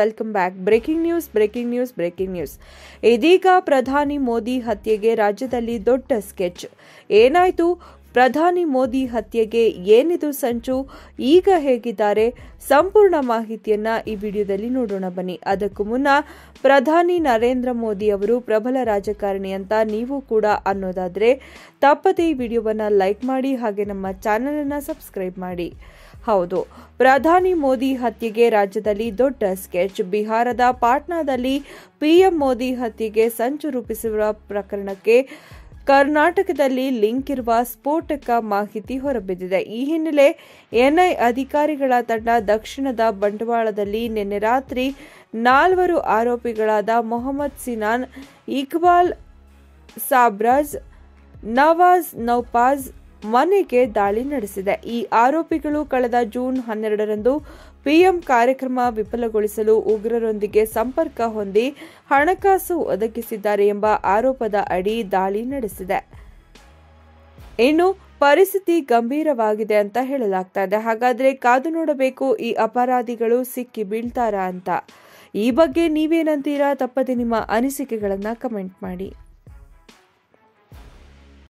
welcome back breaking news breaking news breaking news ಇದೀಗ ಪ್ರಧಾನಿ ಮೋದಿ ಹತ್ಯೆಗೆ ರಾಜ್ಯದಲ್ಲಿ ದೊಡ್ಡ ಸ್ಕೆಚ್ ಏನಾಯ್ತು ಪ್ರಧಾನಿ ಮೋದಿ ಹತ್ಯೆಗೆ ಏನಿದು ಸಂಚು ಈಗ ಹೇಗಿದ್ದಾರೆ ಸಂಪೂರ್ಣ ಮಾಹಿತಿಯನ್ನ ಈ ವಿಡಿಯೋದಲ್ಲಿ ನೋಡೋಣ ಬನ್ನಿ ಅದಕ್ಕೂ ಮುನ್ನ ಪ್ರಧಾನಿ ನರೇಂದ್ರ ಮೋದಿ ಅವರು ಪ್ರಬಲ ರಾಜಕಾರಣಿ ಅಂತ ನೀವು ಕೂಡ ಅನ್ನೋದಾದ್ರೆ ತಪ್ಪದೇ ಈ ವಿಡಿಯೋವನ್ನ ಲೈಕ್ ಮಾಡಿ ಹಾಗೆ ನಮ್ಮ ಚಾನೆಲ್ ಅನ್ನ ಸಬ್ಸ್ಕ್ರೈಬ್ ಮಾಡಿ ಹೌದು ಪ್ರಧಾನಿ ಮೋದಿ ಹತ್ಯೆಗೆ ರಾಜ್ಯದಲ್ಲಿ ದೊಡ್ಡ ಸ್ಕೆಚ್ ಬಿಹಾರದ ಪಾಟ್ನಾದಲ್ಲಿ ಪಿಎಂ ಮೋದಿ ಹತ್ಯೆಗೆ ಸಂಚು ರೂಪಿಸಿರುವ ಪ್ರಕರಣಕ್ಕೆ ಕರ್ನಾಟಕದಲ್ಲಿ ಲಿಂಕ್ ಇರುವ ಸ್ಫೋಟಕ ಮಾಹಿತಿ ಹೊರಬಿದ್ದಿದೆ ಈ ಹಿನ್ನೆಲೆ ಎನ್ಐ ಅಧಿಕಾರಿಗಳ ತಂಡ ದಕ್ಷಿಣದ ಬಂಡವಾಳದಲ್ಲಿ ನಿನ್ನೆ ರಾತ್ರಿ ನಾಲ್ವರು ಆರೋಪಿಗಳಾದ ಮೊಹಮ್ಮದ್ ಸಿನಾನ್ ಇಕ್ಬಾಲ್ ಸಾಬ್ರಾಜ್ ನವಾಜ್ ನೌಪಾಜ್ ಮನೆಗೆ ದಾಳಿ ನಡೆಸಿದೆ ಈ ಆರೋಪಿಗಳು ಕಳೆದ ಜೂನ್ ಹನ್ನೆರಡರಂದು ಪಿಎಂ ಕಾರ್ಯಕ್ರಮ ವಿಫಲಗೊಳಿಸಲು ಉಗ್ರರೊಂದಿಗೆ ಸಂಪರ್ಕ ಹೊಂದಿ ಹಣಕಾಸು ಒದಗಿಸಿದ್ದಾರೆ ಎಂಬ ಆರೋಪದ ಅಡಿ ದಾಳಿ ನಡೆಸಿದೆ ಇನ್ನು ಪರಿಸ್ಥಿತಿ ಗಂಭೀರವಾಗಿದೆ ಅಂತ ಹೇಳಲಾಗ್ತಾ ಇದೆ ಹಾಗಾದ್ರೆ ಕಾದು ನೋಡಬೇಕು ಈ ಅಪರಾಧಿಗಳು ಸಿಕ್ಕಿ ಬೀಳ್ತಾರಾ ಅಂತ ಈ ಬಗ್ಗೆ ನೀವೇನಂತೀರಾ ತಪ್ಪದೆ ನಿಮ್ಮ ಅನಿಸಿಕೆಗಳನ್ನು ಕಮೆಂಟ್ ಮಾಡಿ